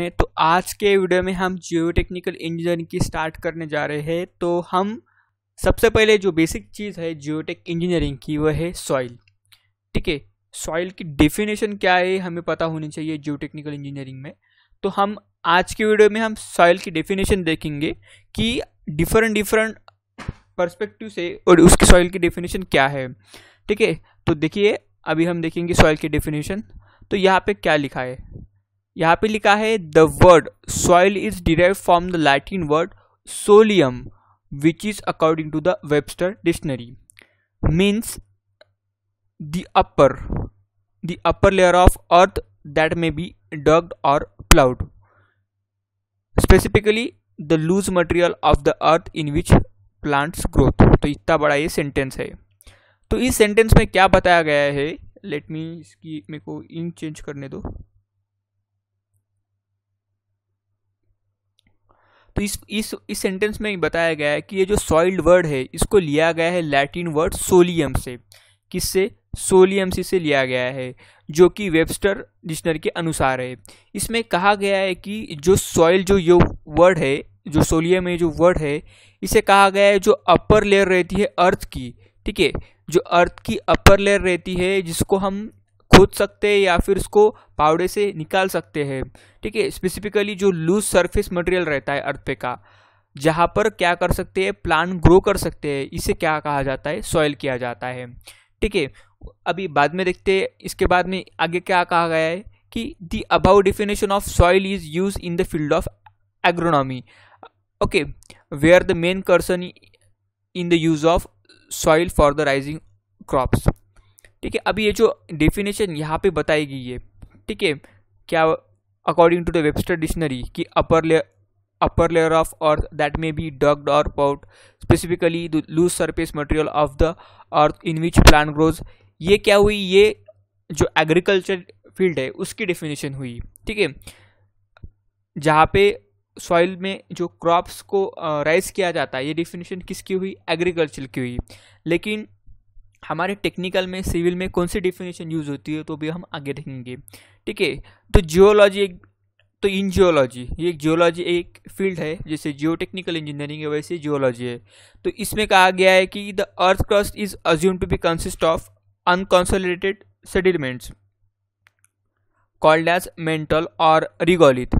हैं तो आज के वीडियो में हम जियो टेक्निकल इंजीनियरिंग की स्टार्ट करने जा रहे हैं तो हम सबसे पहले जो बेसिक चीज़ है जियोटेक इंजीनियरिंग की वह है सॉइल ठीक है सॉइल की डेफिनेशन क्या है हमें पता होनी चाहिए जियो टेक्निकल इंजीनियरिंग में तो हम आज के वीडियो में हम सॉइल की डेफिनेशन देखेंगे कि डिफरेंट डिफरेंट पर्सपेक्टिव से और उसकी सॉइल की डेफिनेशन क्या है ठीक है तो देखिए अभी हम देखेंगे सॉइल की डेफिनेशन तो यहाँ पे क्या लिखा है यहाँ पे लिखा है the word soil is derive from the Latin word solium which is according to the Webster dictionary means the upper the upper layer of earth that may be dug और ploughed specifically the loose material of the earth in which plants growth तो इतना बड़ा ये sentence है तो इस sentence में क्या बताया गया है लेट मी इसकी मेरे को इंक चेंज करने दो तो इस इस इस सेंटेंस में बताया गया है कि ये जो सॉइल्ड वर्ड है इसको लिया गया है लैटिन वर्ड सोलियम से किससे सोलियम से इसे लिया गया है जो कि वेबस्टर डिक्शनरी के अनुसार है इसमें कहा गया है कि जो सॉइल जो ये वर्ड है जो सोलियम है जो वर्ड है इसे कहा गया है जो अपर लेयर रहती है अर्थ की ठीक है जो अर्थ की अपर लेयर रहती है जिसको हम खोद सकते हैं या फिर उसको पावड़े से निकाल सकते हैं ठीक है स्पेसिफिकली जो लूज सरफेस मटेरियल रहता है अर्थ पे का जहाँ पर क्या कर सकते हैं प्लांट ग्रो कर सकते हैं इसे क्या कहा जाता है सॉयल किया जाता है ठीक है अभी बाद में देखते हैं इसके बाद में आगे क्या कहा गया है कि the above definition of soil is use in the field of agronomy okay where are the main concern in the use of soil for the raising crops ठीक है अभी ये जो डेफिनेशन यहाँ पे बताई गई है ठीक है क्या according to the Webster dictionary कि upper layer upper layer of earth that may be dug और ploughed specifically the loose surface material of the earth in which plant ये क्या हुई ये जो एग्रीकल्चर फील्ड है उसकी डेफिनेशन हुई ठीक है जहाँ पे सॉइल में जो क्रॉप्स को राइज किया जाता है ये डेफिनेशन किसकी हुई एग्रीकल्चर की हुई लेकिन हमारे टेक्निकल में सिविल में कौन सी डिफिनेशन यूज़ होती है तो भी हम आगे देखेंगे ठीक है तो जियोलॉजी एक तो इन जियोलॉजी ये जियोलॉजी एक फील्ड है जैसे जियो टेक्निकल इंजीनियरिंग है वैसे जियोलॉजी है तो इसमें कहा गया है कि the earth crust is assume to be consist of unconsolidated settlements called as mantle और रिगोलिथ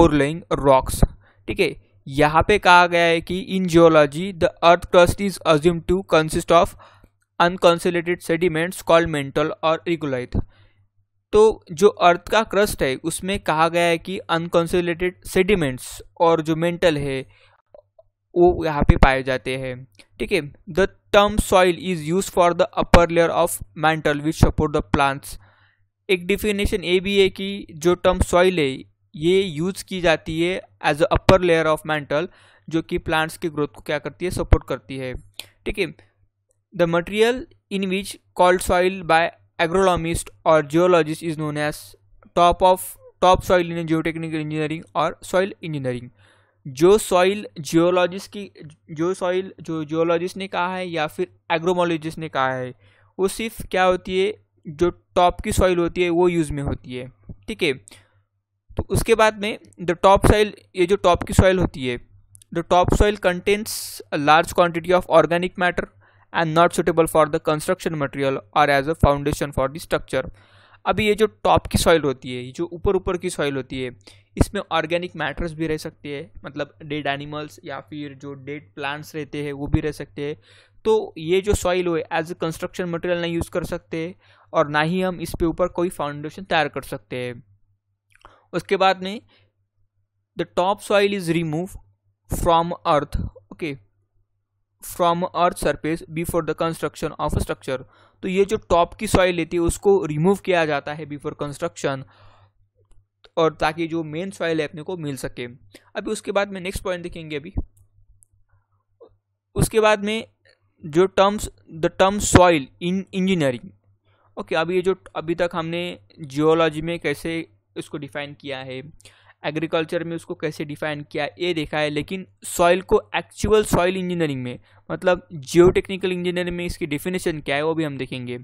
ओरलोइंग रॉक्स ठीक है यहाँ पे कहा गया है कि in geology the earth crust is assume to consist of unconsolidated sediments called mantle और रिगुलाइथ तो जो अर्थ का क्रस्ट है उसमें कहा गया है कि अनकॉन्सुलेटेड सेडिमेंट्स और जो मेंटल है वो यहाँ पे पाए जाते हैं ठीक है the term soil is use for the upper layer of mantle which support the plants एक डिफिनेशन ये भी है कि जो टर्म सॉइल है ये यूज़ की जाती है as a upper layer of mantle जो कि प्लांट्स की ग्रोथ को क्या करती है सपोर्ट करती है ठीक है The material in which called soil by agronomist or geologist is known as top of इन in geotechnical engineering or soil engineering. जो सॉइल जियोलॉजिस्ट की जो सॉइल जो जियोलॉजिस्ट ने कहा है या फिर एग्रोमोलॉजिस्ट ने कहा है वो सिर्फ क्या होती है जो टॉप की सॉइल होती है वो यूज़ में होती है ठीक है तो उसके बाद में द टॉप सॉइल ये जो टॉप की सॉइल होती है the top soil contents large quantity of organic matter and not suitable for the construction material और as a foundation for the structure अभी ये जो टॉप की सॉइल होती है जो ऊपर ऊपर की सॉइल होती है इसमें ऑर्गेनिक मैटर्स भी रह सकते हैं मतलब डेड एनिमल्स या फिर जो डेड प्लांट्स रहते हैं वो भी रह सकते हैं तो ये जो सॉइल हो एज अ कंस्ट्रक्शन मटेरियल नहीं यूज़ कर सकते और ना ही हम इस पे ऊपर कोई फाउंडेशन तैयार कर सकते हैं उसके बाद में the top soil is remove from earth okay from earth surface before the construction of structure तो ये जो टॉप की सॉइल लेती है उसको रिमूव किया जाता है बिफोर कंस्ट्रक्शन और ताकि जो मेन सॉइल है अपने को मिल सके अभी उसके बाद में नेक्स्ट पॉइंट देखेंगे अभी उसके बाद में जो terms the term soil in engineering okay अभी ये जो अभी तक हमने जियोलॉजी में कैसे इसको डिफाइन किया है एग्रीकल्चर में उसको कैसे डिफाइन किया ये देखा है लेकिन सॉइल को एक्चुअल सॉइल इंजीनियरिंग में मतलब जियो टेक्निकल इंजीनियरिंग में इसकी डिफिनेशन क्या है वो भी हम देखेंगे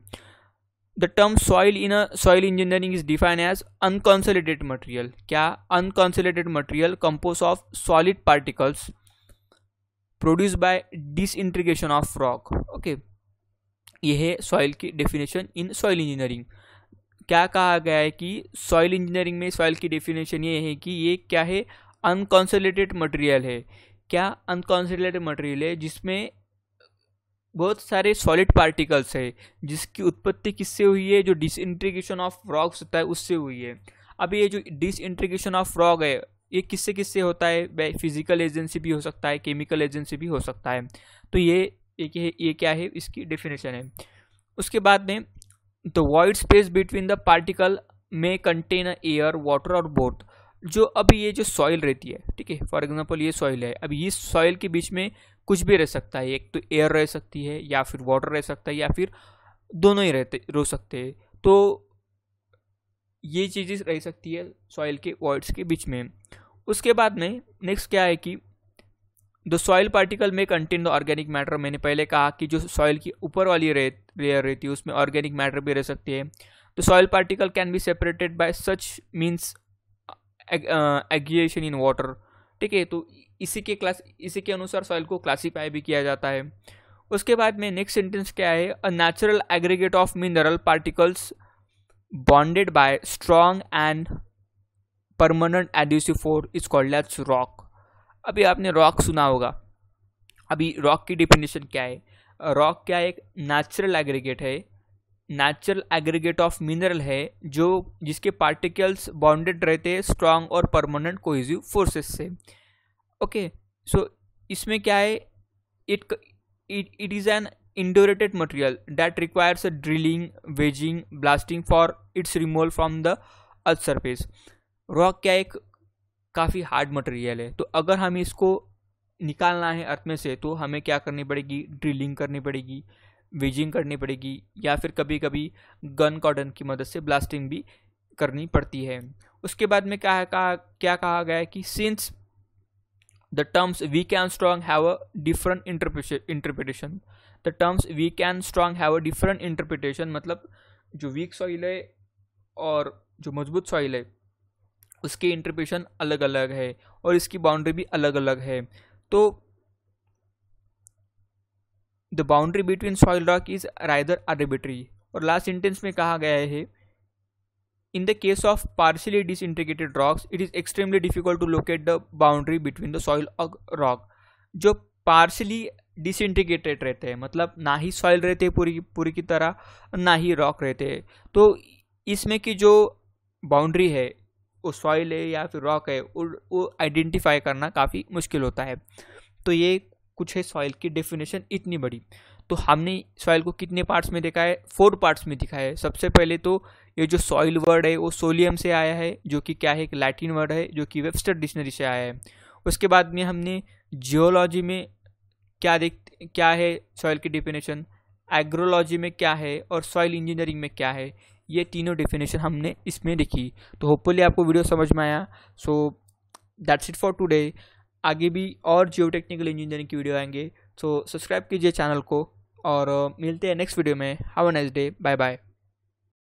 the term soil in soil engineering is define as unconsolidated material क्या unconsolidated material compose of solid particles produce by disintegration of rock okay यह है सॉइल की डेफिनेशन इन सॉइल इंजीनियरिंग क्या कहा गया है कि सॉइल इंजीनियरिंग में सॉइल की डेफिनेशन ये है कि ये क्या है अनकॉन्सोलेटेड मटेरियल है क्या अनकॉन्सोलेटेड मटेरियल है जिसमें बहुत सारे सॉलिड पार्टिकल्स है जिसकी उत्पत्ति किससे हुई है जो डिसइंट्रीगेशन ऑफ रॉक्स होता है उससे हुई है अब ये जो डिसइंट्रीगेशन ऑफ रॉक है ये किससे किससे होता है फिजिकल एजेंसी भी हो सकता है केमिकल एजेंसी भी हो सकता है तो ये ये, ये क्या है इसकी डेफिनेशन है उसके बाद में the wide space between the particle में कंटेन एयर वाटर और बोथ जो अब ये जो सॉइल रहती है ठीक है फॉर एग्जाम्पल ये सॉइल है अब इस सॉइल के बीच में कुछ भी रह सकता है एक तो एयर रह सकती है या फिर वाटर रह सकता है या फिर दोनों ही रहते रह सकते हैं तो ये चीज़ें रह सकती है सॉइल के वॉइड्स के बीच में उसके बाद में नेक्स्ट क्या है कि द सॉइल पार्टिकल में कंटेन द ऑर्गेनिक मैटर मैंने पहले कहा कि जो सॉइल की ऊपर वाली रेत लेयर रहती है उसमें ऑर्गेनिक मैटर भी रह सकती है the soil particle can be separated by such means agitation in water ठीक है तो इसी के क्लास इसी के अनुसार सॉइल को क्लासीफाई भी किया जाता है उसके बाद में नेक्स्ट सेंटेंस क्या है a natural aggregate of mineral particles bonded by strong and permanent adhesive force is called as rock अभी आपने रॉक सुना होगा अभी रॉक की डिफिनेशन क्या है रॉक क्या एक नेचुरल एग्रीगेट है नेचुरल एग्रीगेट ऑफ मिनरल है जो जिसके पार्टिकल्स बाउंडेड रहते हैं स्ट्रांग और परमानेंट कोहिजिव फोर्सेस से ओके सो इसमें क्या है it it is an indurated material that requires a drilling wedging blasting for its removal from the earth surface rock क्या एक काफ़ी हार्ड मटेरियल है तो अगर हमें इसको निकालना है अर्थ में से तो हमें क्या करनी पड़ेगी ड्रिलिंग करनी पड़ेगी वेजिंग करनी पड़ेगी या फिर कभी कभी गन कॉर्डन की मदद से ब्लास्टिंग भी करनी पड़ती है उसके बाद में क्या कहा क्या कहा गया है कि since the terms we can strong have a different interpretation the terms we can strong have a different interpretation मतलब जो वीक सॉइल है और जो मजबूत सॉइल है उसकी इंटरप्रिटेशन अलग अलग है और इसकी बाउंड्री भी अलग अलग है तो the boundary between soil rock is rather arbitrary और लास्ट सेंटेंस में कहा गया है in the case of partially disintegrated rocks it is extremely difficult to locate the boundary between the soil और रॉक जो पार्शली डिस इंटीग्रेटेड रहते हैं मतलब ना ही सॉइल रहते हैं पूरी पूरी की तरह ना ही रॉक रहते हैं तो इसमें की जो बाउंड्री है वो सॉइल है या फिर रॉक है वो आइडेंटिफाई करना काफ़ी मुश्किल होता है तो ये कुछ है सॉइल की डेफिनेशन इतनी बड़ी तो हमने सॉइल को कितने पार्ट्स में देखा है फोर पार्ट्स में दिखा है सबसे पहले तो ये जो सॉइल वर्ड है वो सोलियम से आया है जो कि क्या है एक लैटिन वर्ड है जो कि वेबस्टर डिक्शनरी से आया है उसके बाद में हमने जियोलॉजी में क्या देख क्या है सॉइल की डिफिनेशन एग्रोलॉजी में क्या है और सॉइल इंजीनियरिंग में क्या है ये तीनों डेफिनेशन हमने इसमें देखी तो होपफुली आपको वीडियो समझ में आया so that's it for today आगे भी और जियो टेक्निकल इंजीनियरिंग की वीडियो आएंगे सो सब्सक्राइब कीजिए चैनल को और मिलते हैं नेक्स्ट वीडियो में have a nice day bye bye